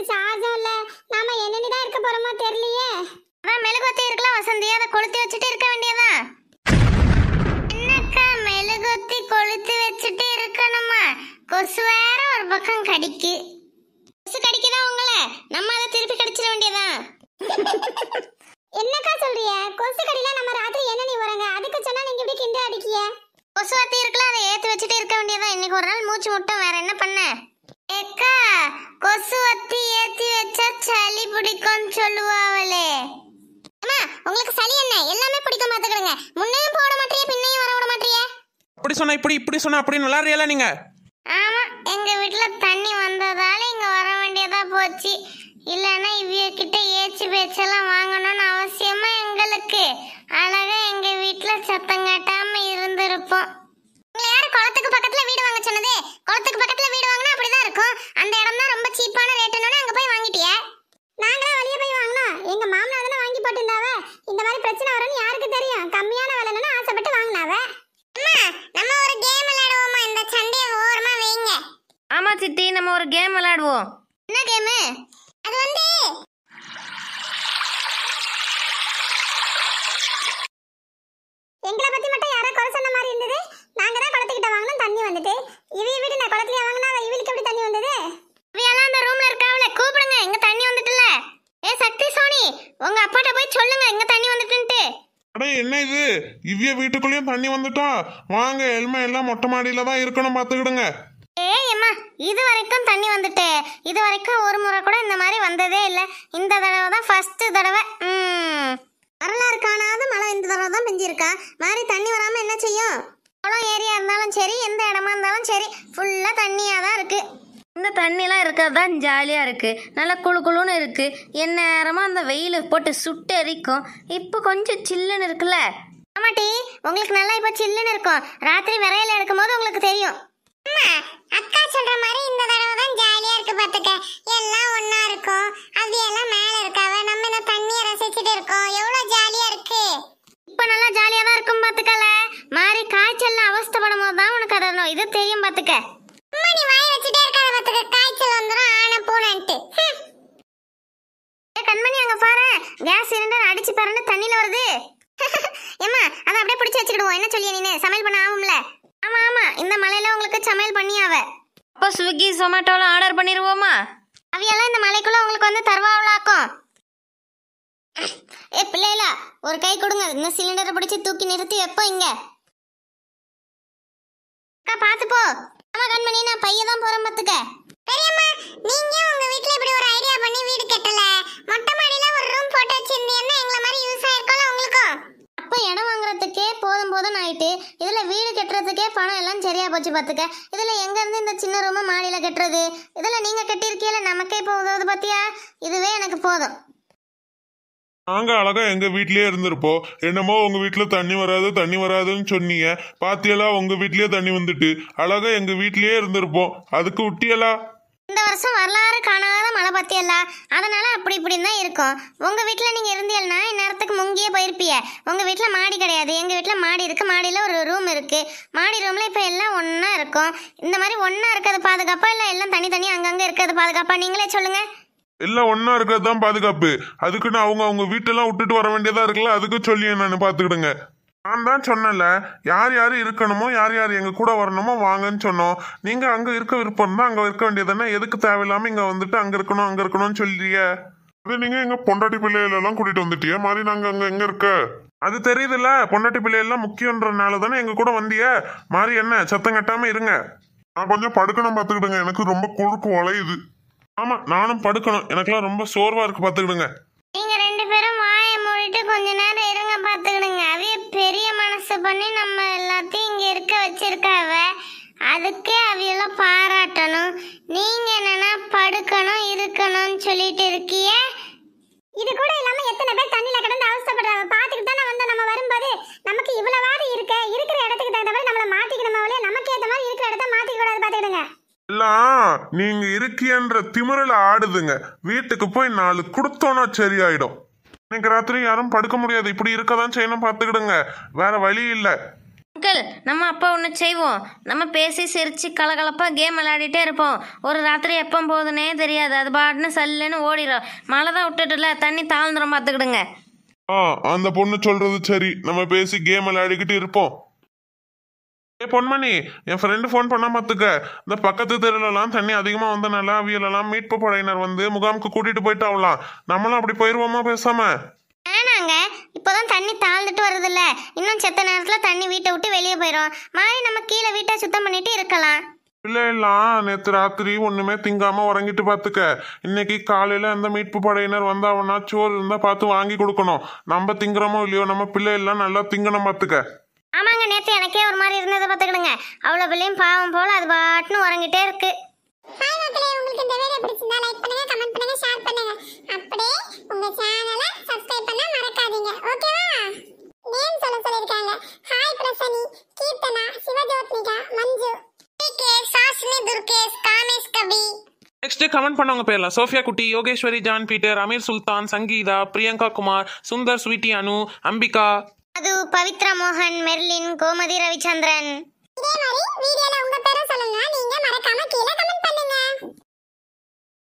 battery சார்ஜும் இல்ல நாம என்னன்னு தான் இருக்க போறோமோ தெரியலையே அதான் மெழுகுவத்தி இருக்கலாம் வசந்தி அதை கொளுத்தி வச்சுட்டு இருக்க வேண்டியதா என்னக்கா மெழுகுவத்தி கொளுத்தி வச்சுட்டு இருக்கணுமா கொசு வேற ஒரு பக்கம் கடிக்கு கொசு கடிக்குதா உங்களை நம்ம அதை திருப்பி கடிச்சிட வேண்டியதா என்னக்கா சொல்றிய கொசு கடில நம்ம ராத்திரி என்ன நீ வரங்க அதுக்கு சொன்னா நீங்க இப்படி கிண்டல் அடிக்கிய கொசு வத்தி இருக்கலாம் அதை ஏத்து வச்சுட்டு இருக்க வேண்டியதா இன்னைக்கு ஒரு நாள் மூச்சு முட்டம் வேற என்ன பண்ண ஏக்கா கொசுவத்தி பிடிக்கும் சொல்லுவாங்களே அம்மா உங்களுக்கு சளி என்ன எல்லாமே பிடிக்க பாத்துக்கிடுங்க முன்னையும் போட மாட்டியே பின்னையும் வர விட மாட்டியே அப்படி சொன்னா இப்படி இப்படி சொன்னா அப்படி நல்லா இல்லையா நீங்க ஆமா எங்க வீட்ல தண்ணி வந்ததால இங்க வர வேண்டியதா போச்சு இல்லனா இவிய கிட்ட ஏச்சு பேச்செல்லாம் வாங்கணும்னு அவசியமா எங்களுக்கு அழகா எங்க வீட்ல சத்தம் கேட்டாம இருந்திருப்போம் உங்களை யாரு குளத்துக்கு பக்கத்துல வீடு வாங்க சொன்னது குளத்துக்கு பக்கத்துல வீடு வாங்கினா அப்படிதான் இருக்கும் கம்மியான விலைன்னு ஆசைப்பட்டு வாங்கினாவ அம்மா நம்ம ஒரு கேம் விளையாடுவோமா இந்த சண்டைய ஓரமா வைங்க ஆமா சித்தி நம்ம ஒரு கேம் விளையாடுவோம் என்ன கேமு அது வந்து என்ன இது இவ்விய வீட்டுக்குள்ளேயும் தண்ணி வந்துட்டா வாங்க எல்மா எல்லாம் மொட்டை மாடியில தான் இருக்கணும் பாத்துக்கிடுங்க அம்மா இது வரைக்கும் தண்ணி வந்துட்டே இது வரைக்கும் ஒரு முறை கூட இந்த மாதிரி வந்ததே இல்லை இந்த தடவை தான் ஃபர்ஸ்ட் தடவை வரலாறு காணாத மழை இந்த தடவை தான் பெஞ்சிருக்கா மாதிரி தண்ணி வராமல் என்ன செய்யும் குளம் ஏரியா இருந்தாலும் சரி எந்த இடமா இருந்தாலும் சரி ஃபுல்லாக தண்ணியாக தான் இருக்குது இந்த தண்ணிலாம் இருக்கிறது தான் ஜாலியாக இருக்குது நல்லா குழு குழுன்னு இருக்குது என் நேரமாக அந்த வெயில் போட்டு சுட்டு எரிக்கும் இப்போ கொஞ்சம் சில்லுன்னு இருக்குல்ல ஆமாட்டி உங்களுக்கு நல்லா இப்போ சில்லுன்னு இருக்கும் ராத்திரி விரையில எடுக்கும்போது உங்களுக்கு தெரியும் அக்கா சொல்ற மாதிரி இந்த தடவை தான் ஜாலியா இருக்கு பாத்துக்க எல்லாம் ஒன்னா இருக்கும் அது எல்லாம் மேல இருக்காவ நம்ம இந்த தண்ணியை ரசிச்சுட்டு இருக்கோம் எவ்வளவு ஜாலியா இருக்கு இப்போ நல்லா ஜாலியா தான் இருக்கும் பாத்துக்கல கேஸ் சிலிண்டர் அடிச்சு பாருன்னு தண்ணியில் வருது ஏம்மா அதை அப்படியே பிடிச்சி வச்சுக்கிடுவோம் என்ன சொல்லிய நீனு சமையல் பண்ண ஆகும்ல ஆமாம் ஆமாம் இந்த மலையில் உங்களுக்கு சமையல் பண்ணி ஆவ அப்போ ஸ்விக்கி ஜொமேட்டோலாம் ஆர்டர் பண்ணிடுவோமா அவையெல்லாம் இந்த மலைக்குள்ளே உங்களுக்கு வந்து தருவாவலாக்கும் ஏ பிள்ளைகளா ஒரு கை கொடுங்க இந்த சிலிண்டரை பிடிச்சி தூக்கி நிறுத்தி வைப்போம் இங்க பார்த்துப்போ பார்த்து போ ஆமா கண்மணி நான் பையதான் போறேன் பார்த்துக்க பெரியம்மா நீங்க உங்க வீட்ல இப்படி ஒரு ஐடியா பண்ணி வீடு கட்டல மொட்டை மாடியில ஒரு ரூம் போட்டு வச்சிருந்தீங்கன்னா எங்கள மாதிரி யூஸ் ஆயிருக்கோம்ல உங்களுக்கும் அப்ப இடம் வாங்குறதுக்கே போதும் போதும் ஆயிட்டு இதுல வீடு கட்டுறதுக்கே பணம் எல்லாம் சரியா போச்சு பாத்துக்க இதுல எங்க இருந்து இந்த சின்ன ரூம் மாடியில கட்டுறது இதுல நீங்க கட்டியிருக்கீல நமக்கே இப்போ உதவுது பாத்தியா இதுவே எனக்கு போதும் நாங்கள் அழகா எங்கள் வீட்லேயே இருந்திருப்போம் என்னமோ உங்கள் வீட்டில் தண்ணி வராது தண்ணி வராதுன்னு சொன்னீங்க பாத்தியெல்லாம் உங்கள் வீட்லேயே தண்ணி வந்துட்டு அழகாக எங்கள் வீட்லேயே இருந்திருப்போம் அதுக்கு விட்டியலா இந்த வருஷம் வரலாறு காணாத மழை பத்தியல்ல அதனால அப்படி இப்படின்னு இருக்கும் உங்க வீட்டில் நீங்க இருந்தீங்கன்னா இந்நேரத்துக்கு முங்கியே போயிருப்பிய உங்க வீட்டில் மாடி கிடையாது எங்க வீட்டில் மாடி இருக்கு மாடியில் ஒரு ரூம் இருக்கு மாடி ரூம்ல இப்போ எல்லாம் ஒன்றா இருக்கும் இந்த மாதிரி ஒன்றா இருக்கிறது பாதுகாப்பா இல்லை எல்லாம் தனித்தனி அங்கங்கே இருக்கிறது பாதுகாப்பா நீங்களே சொல்லுங்க எல்லாம் ஒன்னா இருக்கிறது தான் பாதுகாப்பு அதுக்குன்னு அவங்க அவங்க வீட்டெல்லாம் விட்டுட்டு வர வேண்டியதாக இருக்குல்ல அதுக்கு சொல்லி நான் பார்த்துக்கிடுங்க நான் தான் சொன்னேன்ல யார் யார் இருக்கணுமோ யார் யார் எங்க கூட வரணுமோ வாங்கன்னு சொன்னோம் நீங்க அங்க இருக்க விருப்பம் தான் அங்க இருக்க வேண்டியதுன்னா எதுக்கு தேவையில்லாம இங்க வந்துட்டு அங்க இருக்கணும் அங்க இருக்கணும்னு சொல்றிய அது நீங்க எங்க பொண்டாட்டி பிள்ளைகளெல்லாம் எல்லாம் கூட்டிட்டு வந்துட்டிய மாதிரி நாங்க அங்க எங்க இருக்க அது தெரியுதுல்ல பொண்டாட்டி பிள்ளைகள்லாம் முக்கியன்றனால தானே எங்க கூட வந்திய மாதிரி என்ன சத்தம் கட்டாம இருங்க நான் கொஞ்சம் படுக்கணும் பாத்துக்கிடுங்க எனக்கு ரொம்ப கொழுப்பு வளையுது ஆமா நானும் படுக்கணும் எனக்கு ரொம்ப சோர்வா இருக்கு பாத்துக்கிடுங்க நீங்க ரெண்டு பேரும் வாயை மூடிட்டு கொஞ்ச நேரம் இருங்க பாத்துக்கிடுங்க பெரிய மனசு பண்ணி நம்ம எல்லாத்தையும் இங்கே இருக்க வச்சிருக்காவ அதுக்கே அவையெல்லாம் பாராட்டணும் நீங்க என்னன்னா படுக்கணும் இருக்கணும்னு சொல்லிட்டு இருக்கிய இது கூட இல்லாம எத்தனை பேர் தண்ணில கிடந்து அவசரப்படுறாங்க பாத்துக்கிட்டு தானே வந்து நம்ம வரும்போது நமக்கு இவ்வளவாறு இருக்க இருக்கிற இடத்துக்கு தகுந்த மாதிரி நம்மள மாத்திக்கணுமா அவளே நமக்கு ஏத்த மாதிரி இருக்கிற இடத்த மாத்திக்க கூடாது பாத்துக்கிடுங்க எல்லாம் நீங்க இருக்கியன்ற திமிரல ஆடுதுங்க வீட்டுக்கு போய் நாலு கொடுத்தோன்னா சரியாயிடும் இன்னைக்கு ராத்திரி யாரும் படுக்க முடியாது இப்படி இருக்கதான் செய்யணும் பார்த்துக்கிடுங்க வேற வழி இல்லை அங்கிள் நம்ம அப்பா ஒன்று செய்வோம் நம்ம பேசி சிரித்து கலகலப்பாக கேம் விளையாடிட்டே இருப்போம் ஒரு ராத்திரி எப்போ போகுதுன்னே தெரியாது அது பாட்டுன்னு சல்லுன்னு ஓடிடும் மழை தான் விட்டுட்டுல தண்ணி தாழ்ந்துடும் பார்த்துக்கிடுங்க ஆ அந்த பொண்ணு சொல்றது சரி நம்ம பேசி கேம் விளையாடிக்கிட்டு இருப்போம் பொன்மணி என் ஃப்ரெண்டு ஃபோன் பண்ணால் பார்த்துக்க இந்த பக்கத்து தெருலலாம் தண்ணி அதிகமாக வந்தனால அவியலெல்லாம் மீட்பு படையினர் வந்து முகாமுக்கு கூட்டிகிட்டு போயிட்டு ஆகலாம் நம்மளும் அப்படி போயிடுவோமா பேசாமல் வேணாங்க இப்போதான் தண்ணி தாழ்ந்துட்டு வருதுல்ல இன்னும் செத்த நேரத்தில் தண்ணி வீட்டை விட்டு வெளியே போயிடும் மாறி நம்ம கீழே வீட்டை சுத்தம் பண்ணிட்டு இருக்கலாம் பிள்ளைலாம் நேற்று ராத்திரி ஒன்றுமே திங்காமல் உறங்கிட்டு பார்த்துக்க இன்னைக்கு காலையில் அந்த மீட்பு படையினர் வந்தாவன்னா சோறு இருந்தால் பார்த்து வாங்கி கொடுக்கணும் நம்ம திங்குறோமோ இல்லையோ நம்ம பிள்ளை எல்லாம் நல்லா திங்கணும் பார்த்துக்க ஆமாங்க நேற்று எனக்கே ஒரு மாதிரி இருந்ததை பார்த்துக்கிடுங்க அவ்வளோ பிள்ளையும் பாவம் போல் அது பாட்டுன்னு உறங்கிட்டே இருக்கு ஹாய் மக்களே உங்களுக்கு இந்த வீடியோ பிடிச்சிருந்தா லைக் பண்ணுங்க கமெண்ட் பண்ணுங்க ஷேர் பண்ணுங்க அப்படியே உங்க சேனலை சப்ஸ்கிரைப் பண்ண மறக்காதீங்க ஓகேவா நேம் சொல்ல சொல்லிருக்காங்க ஹாய் பிரசனி கீர்த்தனா சிவஜோத்னிகா மஞ்சு கேஸ் துர்கேஷ் காமேஷ் கபி நெக்ஸ்ட் கமெண்ட் பண்ணவங்க பேர்ல Sophia Kutty Yogeswari John Peter Ameer Sultan Sangeetha Priyanka Kumar Sundar sweety Anu Ambika அது பவித்ர மோகன் மெர்லின் கோமதி ரவிச்சந்திரன் இதே மாதிரி வீடியோல உங்க பேரை சொல்லுங்க நீங்க மறக்காம கீழே கமெண்ட் பண்ணுங்க